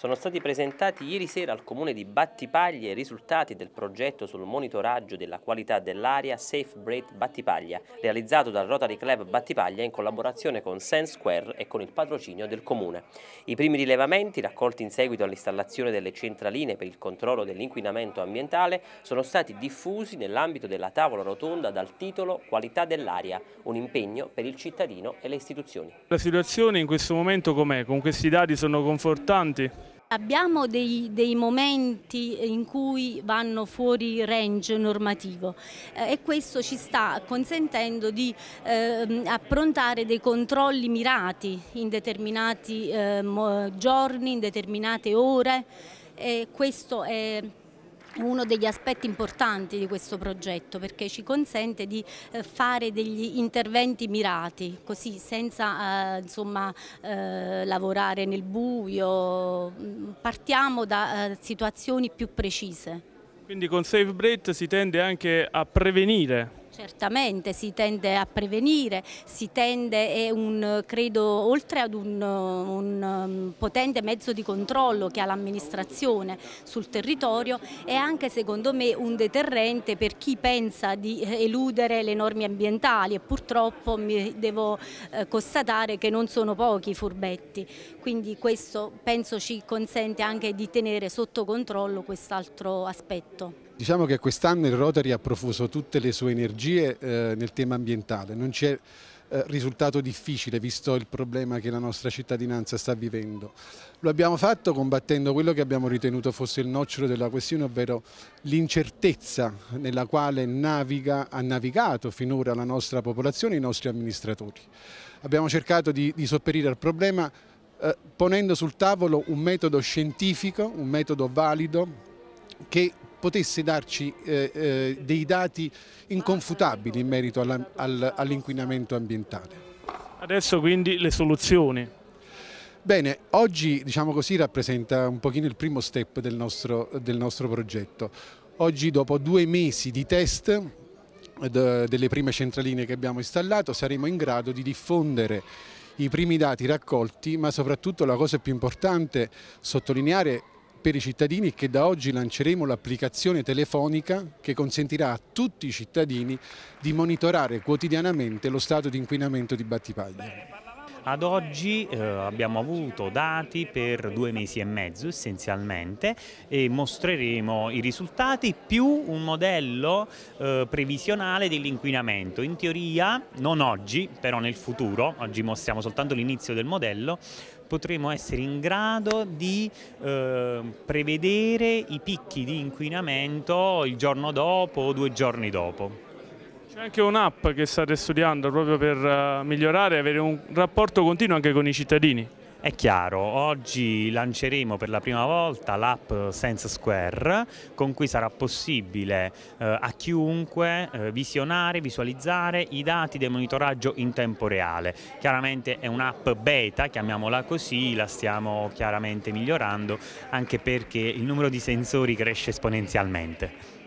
Sono stati presentati ieri sera al comune di Battipaglia i risultati del progetto sul monitoraggio della qualità dell'aria Safe Breath Battipaglia, realizzato dal Rotary Club Battipaglia in collaborazione con Sense Square e con il patrocinio del comune. I primi rilevamenti, raccolti in seguito all'installazione delle centraline per il controllo dell'inquinamento ambientale, sono stati diffusi nell'ambito della tavola rotonda dal titolo Qualità dell'aria, un impegno per il cittadino e le istituzioni. La situazione in questo momento com'è? Con questi dati sono confortanti? Abbiamo dei, dei, momenti in cui vanno fuori range normativo eh, e questo ci sta consentendo di eh, approntare dei controlli mirati in determinati eh, giorni, in determinate ore e questo è uno degli aspetti importanti di questo progetto perché ci consente di eh, fare degli interventi mirati, così senza eh, insomma, eh, lavorare nel buio, partiamo da situazioni più precise. Quindi con Save Breath si tende anche a prevenire Certamente si tende a prevenire, si tende, è un, credo, oltre ad un, un um, potente mezzo di controllo che ha l'amministrazione sul territorio, è anche secondo me un deterrente per chi pensa di eh, eludere le norme ambientali e purtroppo mi devo eh, constatare che non sono pochi i furbetti, quindi questo penso ci consente anche di tenere sotto controllo quest'altro aspetto. Diciamo che quest'anno il Rotary ha profuso tutte le sue energie eh, nel tema ambientale, non c'è eh, risultato difficile visto il problema che la nostra cittadinanza sta vivendo. Lo abbiamo fatto combattendo quello che abbiamo ritenuto fosse il nocciolo della questione, ovvero l'incertezza nella quale naviga, ha navigato finora la nostra popolazione e i nostri amministratori. Abbiamo cercato di, di sopperire al problema eh, ponendo sul tavolo un metodo scientifico, un metodo valido che potesse darci eh, eh, dei dati inconfutabili in merito all'inquinamento ambientale. Adesso quindi le soluzioni. Bene, oggi diciamo così rappresenta un pochino il primo step del nostro, del nostro progetto. Oggi dopo due mesi di test eh, delle prime centraline che abbiamo installato saremo in grado di diffondere i primi dati raccolti ma soprattutto la cosa più importante sottolineare per i cittadini che da oggi lanceremo l'applicazione telefonica che consentirà a tutti i cittadini di monitorare quotidianamente lo stato di inquinamento di Battipaglia. Ad oggi eh, abbiamo avuto dati per due mesi e mezzo essenzialmente e mostreremo i risultati più un modello eh, previsionale dell'inquinamento. In teoria, non oggi, però nel futuro, oggi mostriamo soltanto l'inizio del modello, potremo essere in grado di eh, prevedere i picchi di inquinamento il giorno dopo o due giorni dopo. C'è anche un'app che state studiando proprio per eh, migliorare e avere un rapporto continuo anche con i cittadini. È chiaro, oggi lanceremo per la prima volta l'app eh, Sense Square con cui sarà possibile eh, a chiunque eh, visionare, visualizzare i dati del monitoraggio in tempo reale. Chiaramente è un'app beta, chiamiamola così, la stiamo chiaramente migliorando anche perché il numero di sensori cresce esponenzialmente.